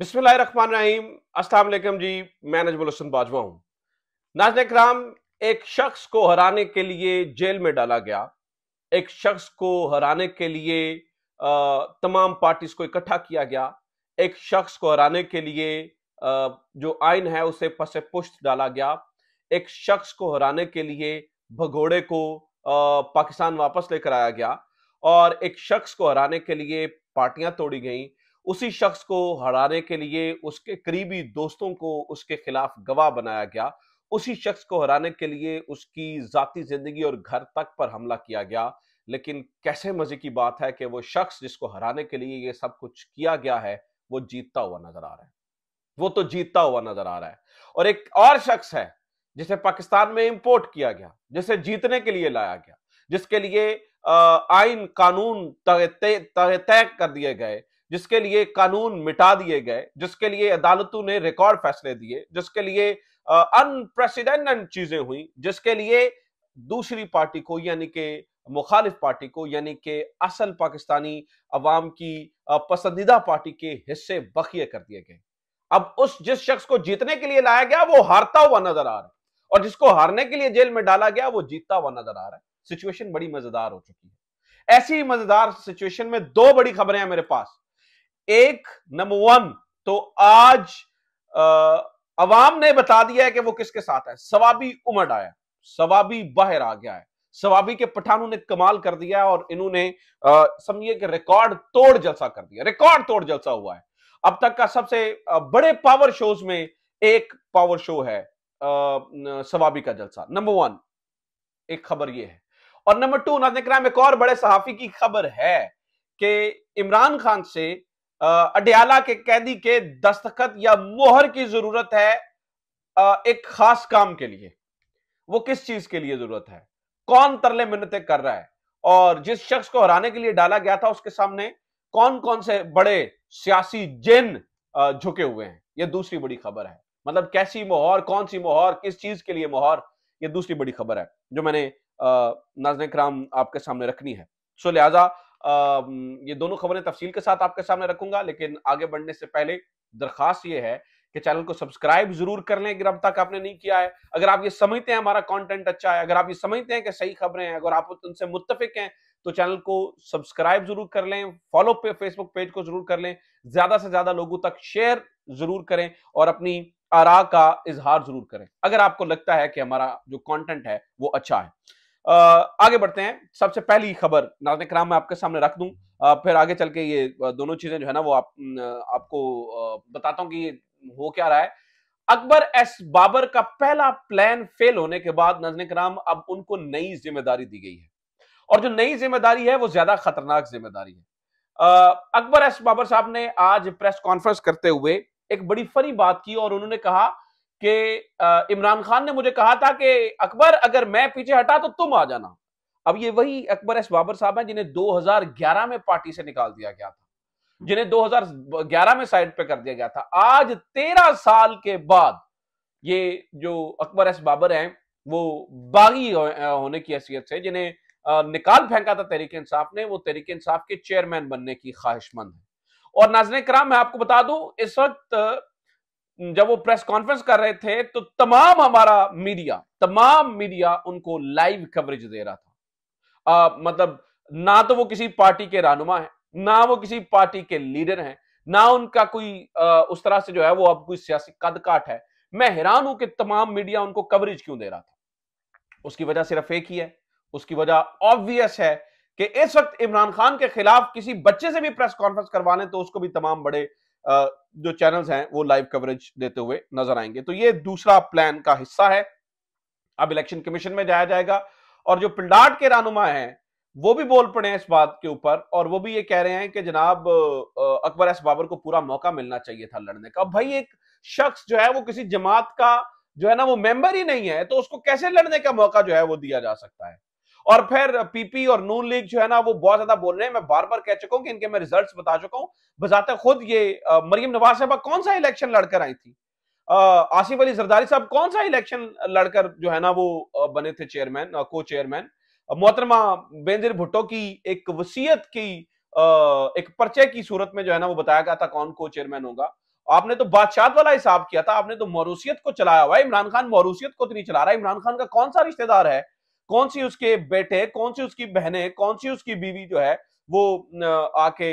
बिस्मिल्लाहिर्रहमानिर्रहीम अस्सलाम वालेकुम जी मैं नजमुल हसन बाजवा हूँ नाजन कराम एक शख्स को हराने के लिए जेल में डाला गया एक शख्स को हराने के लिए आ, तमाम पार्टीज को इकट्ठा किया गया एक शख्स को हराने के लिए आ, जो आइन है उसे पसे पुश्त डाला गया एक शख्स को हराने के लिए भगोड़े को आ, पाकिस्तान वापस लेकर आया गया और एक शख्स को हराने के लिए पार्टियां तोड़ी गईं उसी शख्स को हराने के लिए उसके करीबी दोस्तों को उसके खिलाफ गवाह बनाया गया उसी शख्स को हराने के लिए उसकी जाती जिंदगी और घर तक पर हमला किया गया लेकिन कैसे मजे की बात है कि वो शख्स जिसको हराने के लिए ये सब कुछ किया गया है वो जीतता हुआ नजर आ रहा है वो तो जीतता हुआ नजर आ रहा है और एक और शख्स है जिसे पाकिस्तान में इंपोर्ट किया गया जिसे जीतने के लिए लाया गया जिसके लिए आइन कानून तय कर दिए गए जिसके लिए कानून मिटा दिए गए जिसके लिए अदालतों ने रिकॉर्ड फैसले दिए जिसके लिए अनप्रेसिडेंट चीजें हुई जिसके लिए दूसरी पार्टी को यानी कि मुखालिफ पार्टी को यानी कि असल पाकिस्तानी अवाम की पसंदीदा पार्टी के हिस्से बखिए कर दिए गए अब उस जिस शख्स को जीतने के लिए लाया गया वो हारता हुआ नजर आ रहा है और जिसको हारने के लिए जेल में डाला गया वो जीतता हुआ नजर आ रहा है सिचुएशन बड़ी मजेदार हो चुकी है ऐसी मजेदार सिचुएशन में दो बड़ी खबरें हैं मेरे पास एक नंबर वन तो आज आवाम अवाम ने बता दिया है कि वो किसके साथ है सवाबी उमड़ आया सवाबी बाहर आ गया है सवाबी के पठानों ने कमाल कर दिया और इन्होंने समझिए कि रिकॉर्ड तोड़ जलसा कर दिया रिकॉर्ड तोड़ जलसा हुआ है अब तक का सबसे बड़े पावर शोज में एक पावर शो है आ, सवाबी का जलसा नंबर वन एक खबर यह है और नंबर टू नाजन कराम एक और बड़े सहाफी की खबर है कि इमरान खान से अडयाला के कैदी के दस्तखत या मोहर की जरूरत है एक खास काम के लिए वो किस चीज के लिए जरूरत है कौन तरले मिन्नतें कर रहा है और जिस शख्स को हराने के लिए डाला गया था उसके सामने कौन कौन से बड़े सियासी जिन झुके हुए हैं यह दूसरी बड़ी खबर है मतलब कैसी मोहर कौन सी मोहर किस चीज के लिए मोहर यह दूसरी बड़ी खबर है जो मैंने नाजन कराम आपके सामने रखनी है सो लिहाजा ये दोनों खबरें तफसील के साथ आपके सामने रखूंगा लेकिन आगे बढ़ने से पहले दरखास्त ये है कि चैनल को सब्सक्राइब जरूर कर लें अगर अब तक आपने नहीं किया है अगर आप ये समझते हैं हमारा कंटेंट अच्छा है अगर आप ये समझते हैं कि सही खबरें हैं अगर आप उनसे मुतफिक हैं तो चैनल को सब्सक्राइब जरूर कर लें फॉलो पे फेसबुक पेज को जरूर कर लें ज्यादा से ज्यादा लोगों तक शेयर जरूर करें और अपनी आरा का इजहार जरूर करें अगर आपको लगता है कि हमारा जो कंटेंट है वो अच्छा है आगे बढ़ते हैं सबसे पहली खबर नाजन कराम मैं आपके सामने रख दूं फिर आगे चल के ये दोनों चीजें जो है ना वो आप आपको बताता हूं कि ये हो क्या रहा है अकबर एस बाबर का पहला प्लान फेल होने के बाद नजन कराम अब उनको नई जिम्मेदारी दी गई है और जो नई जिम्मेदारी है वो ज्यादा खतरनाक जिम्मेदारी है अकबर एस बाबर साहब ने आज प्रेस कॉन्फ्रेंस करते हुए एक बड़ी फनी बात की और उन्होंने कहा कि इमरान खान ने मुझे कहा था कि अकबर अगर मैं पीछे हटा तो तुम आ जाना अब ये वही अकबर एस बाबर साहब हैं जिन्हें 2011 में पार्टी से निकाल दिया गया था जिन्हें 2011 में साइड पे कर दिया गया था आज 13 साल के बाद ये जो अकबर एस बाबर हैं वो बागी होने की हैसियत से जिन्हें निकाल फेंका था तहरीक इंसाफ ने वो तहरीक इंसाफ के चेयरमैन बनने की ख्वाहिशमंद है और नाजन कराम मैं आपको बता दूं इस वक्त जब वो प्रेस कॉन्फ्रेंस कर रहे थे तो तमाम हमारा मीडिया तमाम मीडिया उनको लाइव कवरेज दे रहा था आ, मतलब ना तो वो किसी पार्टी के रानुमा है ना वो किसी पार्टी के लीडर हैं ना उनका कोई आ, उस तरह से जो है वो अब कोई सियासी कदकाट है मैं हैरान हूं कि तमाम मीडिया उनको कवरेज क्यों दे रहा था उसकी वजह सिर्फ एक ही है उसकी वजह ऑब्वियस है कि इस वक्त इमरान खान के खिलाफ किसी बच्चे से भी प्रेस कॉन्फ्रेंस करवा लें तो उसको भी तमाम बड़े जो चैनल्स हैं वो लाइव कवरेज देते हुए नजर आएंगे तो ये दूसरा प्लान का हिस्सा है अब इलेक्शन कमीशन में जाया जाएगा और जो पिंडाट के रानुमा हैं वो भी बोल पड़े हैं इस बात के ऊपर और वो भी ये कह रहे हैं कि जनाब अकबर एस बाबर को पूरा मौका मिलना चाहिए था लड़ने का अब भाई एक शख्स जो है वो किसी जमात का जो है ना वो मेंबर ही नहीं है तो उसको कैसे लड़ने का मौका जो है वो दिया जा सकता है और फिर पीपी और नून लीग जो है ना वो बहुत ज्यादा बोल रहे हैं मैं बार बार कह चुका हूँ कि इनके मैं रिजल्ट बता चुका हूँ बजाते खुद ये मरियम नवाज साहब कौन सा इलेक्शन लड़कर आई थी आसिफ अली जरदारी साहब कौन सा इलेक्शन लड़कर जो है ना वो बने थे चेयरमैन को चेयरमैन मोहतरमा बेंदिर भुट्टो की एक वसीयत की एक पर्चे की सूरत में जो है ना वो बताया गया था कौन को चेयरमैन होगा आपने तो बादशाह वाला हिसाब किया था आपने तो मौरूसियत को चलाया हुआ इमरान खान मौरूसियत को तो नहीं चला रहा है इमरान खान का कौन सा रिश्तेदार है कौन सी उसके बेटे कौन सी उसकी बहनें कौन सी उसकी बीवी जो है वो आके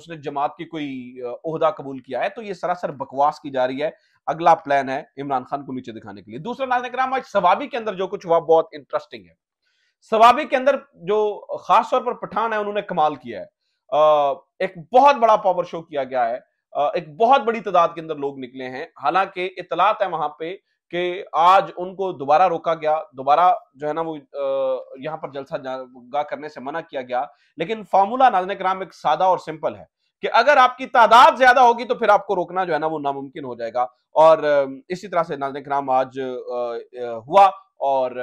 उसने जमात की कोई ओहदा कबूल किया है तो ये सरासर बकवास की जा रही है अगला प्लान है इमरान खान को नीचे दिखाने के लिए दूसरा नाजन कराम आज सवाबी के अंदर जो कुछ हुआ बहुत इंटरेस्टिंग है सवाबी के अंदर जो खास तौर पर पठान है उन्होंने कमाल किया है एक बहुत बड़ा पावर शो किया गया है एक बहुत बड़ी तादाद के अंदर लोग निकले हैं हालांकि इतलात है वहां पे कि आज उनको दोबारा रोका गया दोबारा जो है ना वो यहाँ पर जलसा गा करने से मना किया गया लेकिन फार्मूला नाजन कराम एक सादा और सिंपल है कि अगर आपकी तादाद ज्यादा होगी तो फिर आपको रोकना जो है ना वो नामुमकिन हो जाएगा और इसी तरह से नाजन कराम आज हुआ और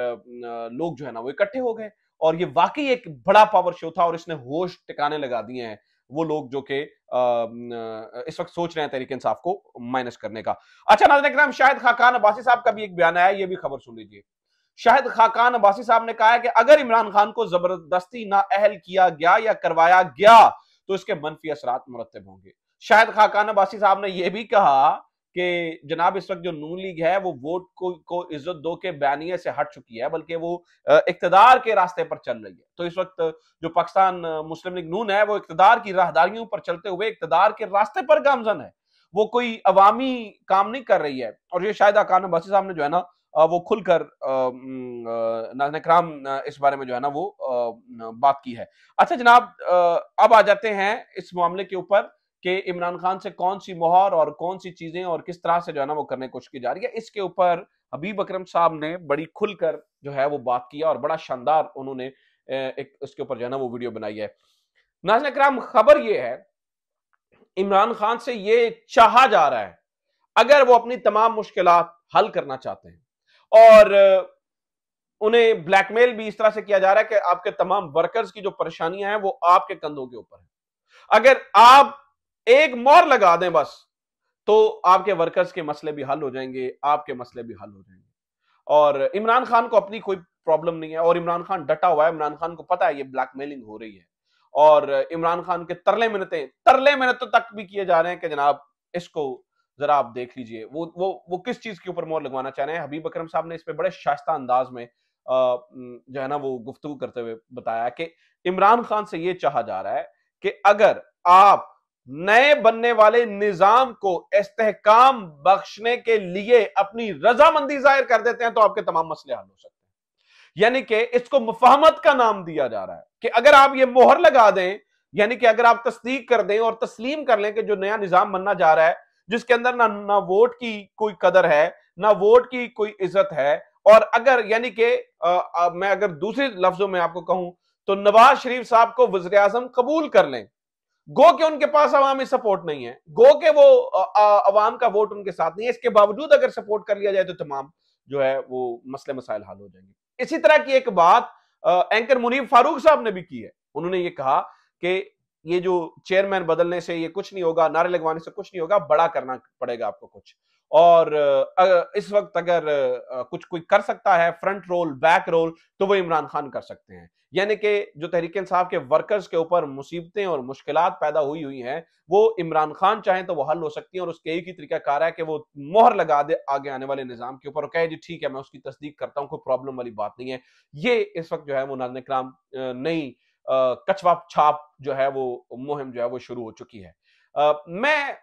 लोग जो है ना वो इकट्ठे हो गए और ये वाकई एक बड़ा पावर शो था और इसने होश टिकाने लगा दिए हैं वो लोग जो कि इस वक्त सोच रहे हैं तहरीक इंसाफ को माइनस करने का अच्छा नाजन कराम शाहिद खाकान अब्बासी साहब का भी एक बयान आया ये भी खबर सुन लीजिए शाहिद खाकान अब्बासी साहब ने कहा है कि अगर इमरान खान को जबरदस्ती नाअहल किया गया या करवाया गया तो इसके मनफी असरात मुरतब होंगे शाहिद खाकान अब्बासी साहब ने यह भी कहा कि जनाब इस वक्त जो नून लीग है वो वोट को को इज्जत दो के बयानिए से हट चुकी है बल्कि वो इकतदार के रास्ते पर चल रही है तो इस वक्त जो पाकिस्तान मुस्लिम लीग नून है वो इकतदार की राहदारियों पर चलते हुए इकतदार के रास्ते पर गामजन है वो कोई अवामी काम नहीं कर रही है और ये शायद अकान बसी साहब ने जो है ना वो खुलकर नाजनक्राम इस बारे में जो है ना वो बात की है अच्छा जनाब अब आ जाते हैं इस मामले के ऊपर कि इमरान खान से कौन सी मोहर और कौन सी चीजें और किस तरह से जो है ना वो करने की कोशिश की जा रही है इसके ऊपर हबीब अकरम साहब ने बड़ी खुलकर जो है वो बात किया और बड़ा शानदार उन्होंने एक उसके ऊपर जो है ना वो वीडियो बनाई है नाजन अक्राम खबर यह है इमरान खान से ये चाहा जा रहा है अगर वो अपनी तमाम मुश्किल हल करना चाहते हैं और उन्हें ब्लैकमेल भी इस तरह से किया जा रहा है कि आपके तमाम वर्कर्स की जो परेशानियां हैं वो आपके कंधों के ऊपर है अगर आप एक मोर लगा दें बस तो आपके वर्कर्स के मसले भी हल हो जाएंगे आपके मसले भी हल हो जाएंगे और इमरान खान को अपनी कोई प्रॉब्लम नहीं है और इमरान खान डटा हुआ है इमरान खान को पता है ये ब्लैकमेलिंग हो रही है और इमरान खान के तरले मिनते तरले मिनतों तक भी किए जा रहे हैं कि जनाब इसको जरा आप देख लीजिए वो वो वो किस चीज के ऊपर मोर लगवाना चाह रहे हैं हबीब अकरम साहब ने इस पर बड़े शास्ता अंदाज में जो है ना वो गुफ्तु करते हुए बताया कि इमरान खान से ये चाह जा रहा है कि अगर आप नए बनने वाले निजाम को इस्तेकाम बख्शने के लिए अपनी रजामंदी जाहिर कर देते हैं तो आपके तमाम मसले हल हो सकते हैं यानी कि इसको मुफाहमत का नाम दिया जा रहा है कि अगर आप ये मोहर लगा दें यानी कि अगर आप तस्दीक कर दें और तस्लीम कर लें कि जो नया निज़ाम बनना जा रहा है जिसके अंदर ना ना वोट की कोई कदर है ना वोट की कोई इज्जत है और अगर यानी कि मैं अगर दूसरे लफ्जों में आपको कहूं तो नवाज शरीफ साहब को वजर कबूल कर लें गो के उनके पास अवामी सपोर्ट नहीं है गो के वो अवाम का वोट उनके साथ नहीं है इसके बावजूद अगर सपोर्ट कर लिया जाए तो तमाम जो है वो मसले मसाइल हल हो जाएंगे इसी तरह की एक बात आ, एंकर मुनीब फारूक साहब ने भी की है उन्होंने ये कहा कि ये जो चेयरमैन बदलने से ये कुछ नहीं होगा नारे लगवाने से कुछ नहीं होगा बड़ा करना पड़ेगा आपको कुछ और इस वक्त अगर कुछ कोई कर सकता है फ्रंट रोल बैक रोल तो वो इमरान खान कर सकते हैं यानी कि जो तहरीक इंसाफ के वर्कर्स के ऊपर मुसीबतें और मुश्किल पैदा हुई हुई हैं वो इमरान खान चाहें तो वो हल हो सकती हैं और उसके एक ही तरीका कार है कि वो मोहर लगा दे आगे आने वाले निज़ाम के ऊपर और कहे जी ठीक है मैं उसकी तस्दीक करता हूँ कोई प्रॉब्लम वाली बात नहीं है ये इस वक्त जो है वो नाजन कराम नई कछवा छाप जो है वो मुहिम जो है वो शुरू हो चुकी है आ, मैं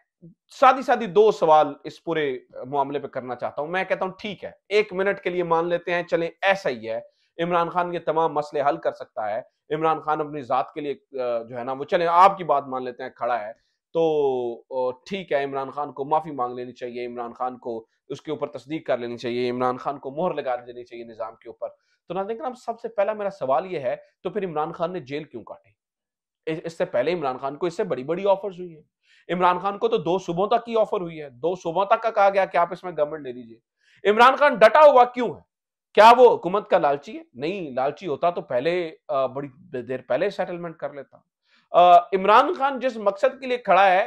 साधी सादी दो सवाल इस पूरे मामले पे करना चाहता हूं मैं कहता हूं ठीक है एक मिनट के लिए मान लेते हैं चले ऐसा ही है इमरान खान ये तमाम मसले हल कर सकता है इमरान खान अपनी ज़ात के लिए जो है ना वो चले आपकी बात मान लेते हैं खड़ा है तो ठीक है इमरान खान को माफ़ी मांग लेनी चाहिए इमरान खान को उसके ऊपर तस्दीक कर लेनी चाहिए इमरान खान को मोहर लगा देनी चाहिए निज़ाम के ऊपर तो ना देखना सबसे पहला मेरा सवाल ये है तो फिर इमरान खान ने जेल क्यों काटी इससे पहले इमरान खान को इससे बड़ी बड़ी ऑफर्स हुई है इमरान खान को तो दो सुबहों तक की ऑफर हुई है दो सुबहों तक का कहा गया कि आप इसमें गवर्नमेंट ले लीजिए इमरान खान डटा हुआ क्यों है क्या वो हुकूमत का लालची है नहीं लालची होता तो पहले बड़ी देर पहले सेटलमेंट कर लेता इमरान खान जिस मकसद के लिए खड़ा है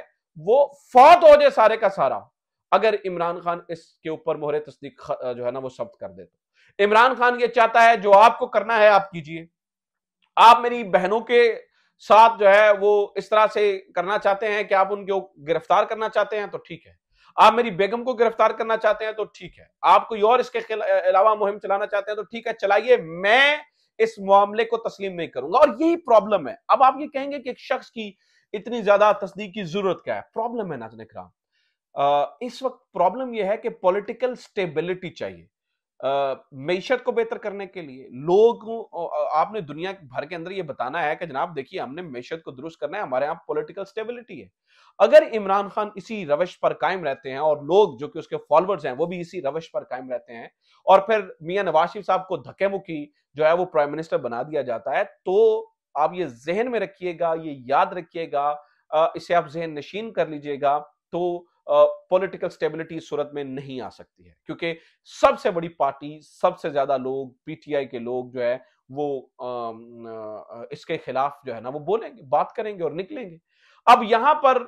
वो फौत हो जाए सारे का सारा अगर इमरान खान इसके ऊपर मोहरे तस्दीक जो है ना वो शब्द कर दे तो इमरान खान ये चाहता है जो आपको करना है आप कीजिए आप मेरी बहनों के साथ जो है वो इस तरह से करना चाहते हैं कि आप उनको गिरफ्तार करना चाहते हैं तो ठीक है आप मेरी बेगम को गिरफ्तार करना चाहते हैं तो ठीक है आप कोई और इसके अलावा मुहिम चलाना चाहते हैं तो ठीक है चलाइए मैं इस मामले को तस्लीम नहीं करूंगा और यही प्रॉब्लम है अब आप ये कहेंगे कि एक शख्स की इतनी ज्यादा तस्दीक की जरूरत क्या है प्रॉब्लम है नाजन इस वक्त प्रॉब्लम यह है कि पॉलिटिकल स्टेबिलिटी चाहिए मीशत को बेहतर करने के लिए लोग आपने दुनिया भर के अंदर ये बताना है कि जनाब देखिए हमने मीशत को दुरुस्त करना है हमारे यहाँ पॉलिटिकल स्टेबिलिटी है अगर इमरान खान इसी रवश पर कायम रहते हैं और लोग जो कि उसके फॉलोअर्स हैं वो भी इसी रवश पर कायम रहते हैं और फिर मियाँ नवाज शरीफ साहब को धक्के मुक्की जो है वो प्राइम मिनिस्टर बना दिया जाता है तो आप ये जहन में रखिएगा ये याद रखिएगा इसे आप जहन नशीन कर लीजिएगा तो पॉलिटिकल स्टेबिलिटी सूरत में नहीं आ सकती है क्योंकि सबसे बड़ी पार्टी सबसे ज्यादा लोग पीटीआई के लोग जो है वो इसके खिलाफ जो है ना वो बोलेंगे बात करेंगे और निकलेंगे अब यहां पर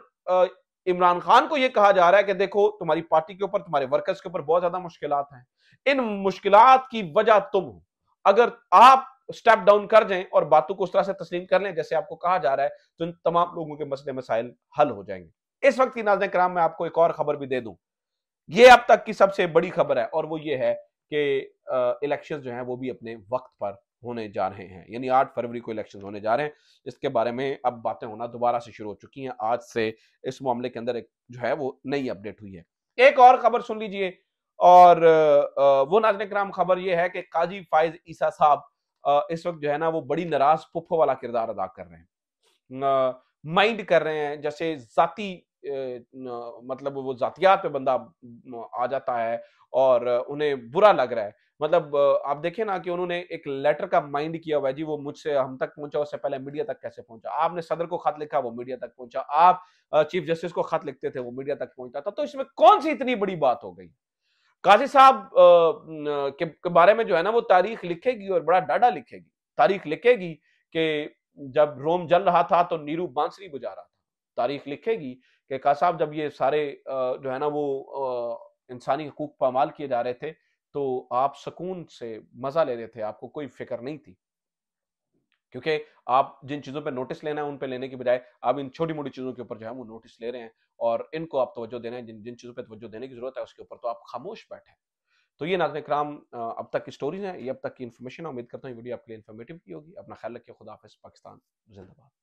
इमरान खान को यह कहा जा रहा है कि देखो तुम्हारी पार्टी के ऊपर तुम्हारे वर्कर्स के ऊपर बहुत ज्यादा मुश्किल हैं इन मुश्किल की वजह तुम हो अगर आप स्टेप डाउन कर जाएं और बातों को उस तरह से तस्लीम कर लें जैसे आपको कहा जा रहा है तो इन तमाम लोगों के मसले मसाइल हल हो जाएंगे इस वक्त की नाजन कराम में आपको एक और खबर भी दे दूं ये अब तक की सबसे बड़ी खबर है और वो ये है कि इलेक्शन जो है वो भी अपने वक्त पर होने जा रहे हैं यानी आठ फरवरी को इलेक्शन होने जा रहे हैं इसके बारे में अब बातें होना दोबारा से शुरू हो चुकी हैं आज से इस मामले के अंदर एक जो है वो नई अपडेट हुई है एक और खबर सुन लीजिए और वो नाजन कराम खबर ये है कि काजी फाइज ईसा साहब इस वक्त जो है ना वो बड़ी नाराज पुप्पो वाला किरदार अदा कर रहे हैं माइंड कर रहे हैं जैसे जाति मतलब वो जातियात पे बंदा आ जाता है और उन्हें बुरा लग रहा है मतलब आप देखें ना कि उन्होंने एक लेटर का माइंड किया हुआ है जी वो मुझसे हम तक पहुंचा उससे पहले मीडिया तक कैसे पहुंचा आपने सदर को खत लिखा वो मीडिया तक पहुंचा आप चीफ जस्टिस को खत लिखते थे वो मीडिया तक पहुंचा था तो इसमें कौन सी इतनी बड़ी बात हो गई काजी साहब के, बारे में जो है ना वो तारीख लिखेगी और बड़ा डाडा लिखेगी तारीख लिखेगी कि जब रोम जल रहा था तो नीरू बांसरी बुझा रहा था तारीख लिखेगी कि का साहब जब ये सारे जो है ना वो इंसानी हकूक पामाल किए जा रहे थे तो आप सुकून से मज़ा ले रहे थे आपको कोई फिक्र नहीं थी क्योंकि आप जिन चीज़ों पर नोटिस लेना है उन पर लेने के बजाय आप इन छोटी मोटी चीज़ों के ऊपर जो है वो नोटिस ले रहे हैं और इनको आप तवज्जो देना है जिन जिन चीज़ों पर तवज्जो देने की ज़रूरत है उसके ऊपर तो आप खामोश बैठे तो ये नाजन कराम अब तक की स्टोरीज हैं ये अब तक की इन्फॉर्मेशन उम्मीद करता हूँ वीडियो आपके लिए इन्फॉर्मेटिव की होगी अपना ख्याल रखिए खुदाफिस पाकिस्तान जिंदाबाद